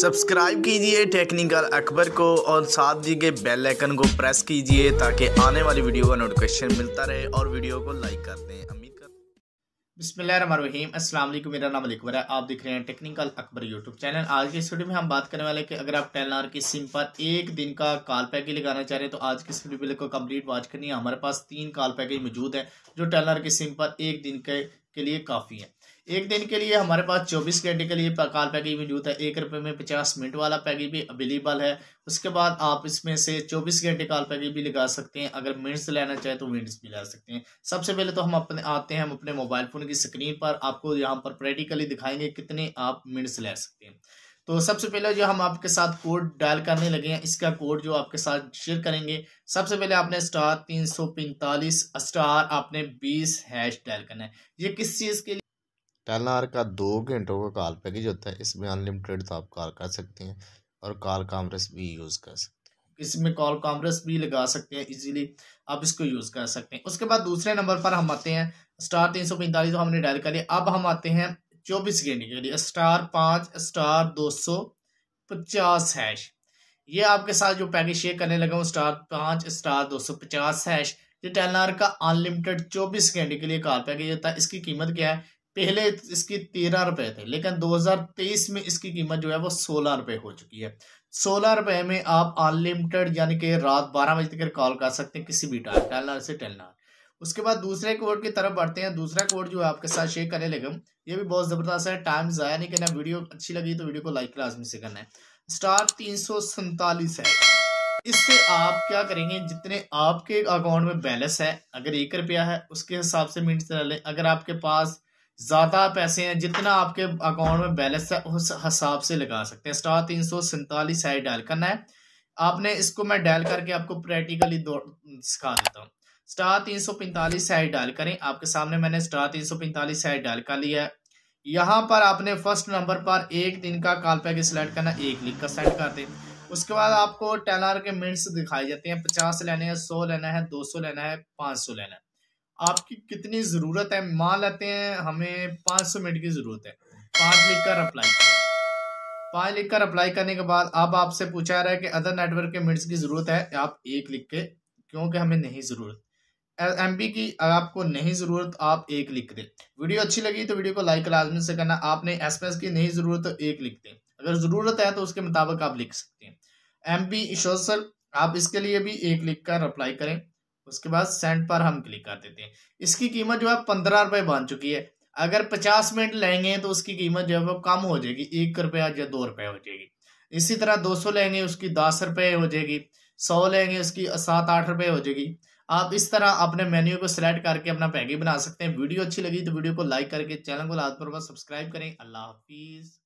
subscribe कीजिए technical Akbar को और साथ दिए बेल आइकन को प्रेस कीजिए ताकि आने वाली वीडियो का नोटिफिकेशन मिलता रहे और वीडियो को लाइक कर दें अमीर कर बिस्मिल्लाम अस्सलाम वालेकुम मेरा नाम अकबर है आप देख रहे हैं टेक्निकल अकबर यूट्यूब चैनल आज के स्टूडियो में हम बात करने वाले कि अगर आप टेन आर की सिम पर एक दिन का कॉल पैकेज लगाना चाह रहे हैं तो आज की वीडियो को कंप्लीट वॉच करनी है हमारे पास तीन कॉल पैकेज मौजूद है जो टेन आर की सिम पर एक दिन के के लिए काफ़ी है एक दिन के लिए हमारे पास चौबीस घंटे के लिए काल पैकेज मौजूद है एक रुपए में पचास मिनट वाला पैकेज भी अवेलेबल है उसके बाद आप इसमें से चौबीस घंटे काल पैकेज भी लगा सकते हैं अगर मिनट्स लेना चाहे तो मिनट्स भी ला सकते हैं सबसे पहले तो हम अपने आते हैं हम अपने मोबाइल फ़ोन की स्क्रीन पर आपको यहाँ पर प्रैक्टिकली दिखाएंगे कितने आप मिनट्स ले सकते हैं तो सबसे पहले जो हम आपके साथ कोड डायल करने लगे हैं इसका कोड जो आपके साथ शेयर करेंगे सबसे पहले आपने स्टार तीन सौ पैंतालीस स्टार आपने बीस हैश डायल करना है ये किस चीज़ के लिए टेलनार का दो घंटों का कॉल पैकेज होता है इसमें अनलिमिटेड तो आप कॉल कर सकते हैं और कॉल कामरेस भी यूज़ कर सकते हैं इसमें कॉल कामरेस भी लगा सकते हैं इजीली आप इसको यूज़ कर सकते हैं उसके बाद दूसरे नंबर पर हम आते हैं स्टार तीन सौ पैंतालीस हमने डायल कर लिया अब हम आते हैं चौबीस घंटे यानी स्टार पाँच स्टार दो सौ पचास हैश ये आपके साथ जो पैकेज शेयर करने लगा हूँ स्टार पाँच स्टार दो सौ पचास हैश ये टेलनार का अनलिमिटेड चौबीस घंटे के लिए कार पैकेज होता है इसकी कीमत क्या है पहले इसकी तेरह रुपए थे लेकिन 2023 में इसकी कीमत जो है वो सोलह रुपए हो चुकी है सोलह रुपए में आप अनलिमिटेड यानी कि रात बारह बजे तक कॉल कर सकते हैं किसी भी टाइम टेलनार से टेलनार उसके बाद दूसरे कोड की तरफ बढ़ते हैं दूसरा कोड जो आपके साथ शेयर करने लगे ये भी बहुत ज़बरदस्त है टाइम ज़ाया नहीं करना वीडियो अच्छी लगी तो वीडियो को लाइक लाजमी से करना है स्टार तीन है इससे आप क्या करेंगे जितने आपके अकाउंट में बैलेंस है अगर एक रुपया है उसके हिसाब से मिनट चला लें अगर आपके पास ज़्यादा पैसे हैं जितना आपके अकाउंट में बैलेंस है उस हिसाब से लगा सकते हैं स्टार तीन सौ सैंतालीस है डायल करना है आपने इसको मैं डायल करके आपको प्रैक्टिकली सिखा देता हूँ स्टार तीन सौ पैंतालीस साइड डाल करें आपके सामने मैंने स्टार तीन सौ पैंतालीस साइड कर लिया है यहाँ पर आपने फर्स्ट नंबर पर एक दिन का कॉल पैकेज सिलेक्ट करना एक लिख कर सेलेक्ट कर दें उसके बाद आपको टेन आर के मिनट्स दिखाए जाते हैं पचास लेने हैं सौ लेना है दो सौ लेना है पाँच सौ लेना है आपकी कितनी ज़रूरत है मान लेते हैं हमें पाँच सौ मिनट की ज़रूरत है पाँच लिख कर अप्लाई करें पाँच लिख कर अप्लाई करने के बाद अब आपसे पूछा रहा है कि अदर नेटवर्क के मिनट्स की ज़रूरत है आप एक लिख के क्योंकि हमें नहीं ज़रूरत एम की आपको नहीं ज़रूरत आप एक लिख दें वीडियो अच्छी लगी तो वीडियो को लाइक लाजमी से करना आपने एस की नहीं ज़रूरत तो एक लिख दें अगर ज़रूरत है तो उसके मुताबिक आप लिख सकते हैं एम पी सर आप इसके लिए भी एक लिख कर अप्लाई करें उसके बाद सेंड पर हम क्लिक कर देते हैं इसकी कीमत जो है पंद्रह रुपए बन चुकी है अगर पचास मिनट लेंगे तो उसकी कीमत जो है वो कम हो जाएगी एक रुपया या दो रुपये हो जाएगी इसी तरह दो सौ लेंगे उसकी दस रुपये हो जाएगी सौ लेंगे उसकी सात आठ रुपये हो जाएगी आप इस तरह अपने मेन्यू को सिलेक्ट करके अपना पैकेज बना सकते हैं वीडियो अच्छी लगी तो वीडियो को लाइक करके चैनल को लाजपुर पर सब्सक्राइब करें अल्लाह हाफिज़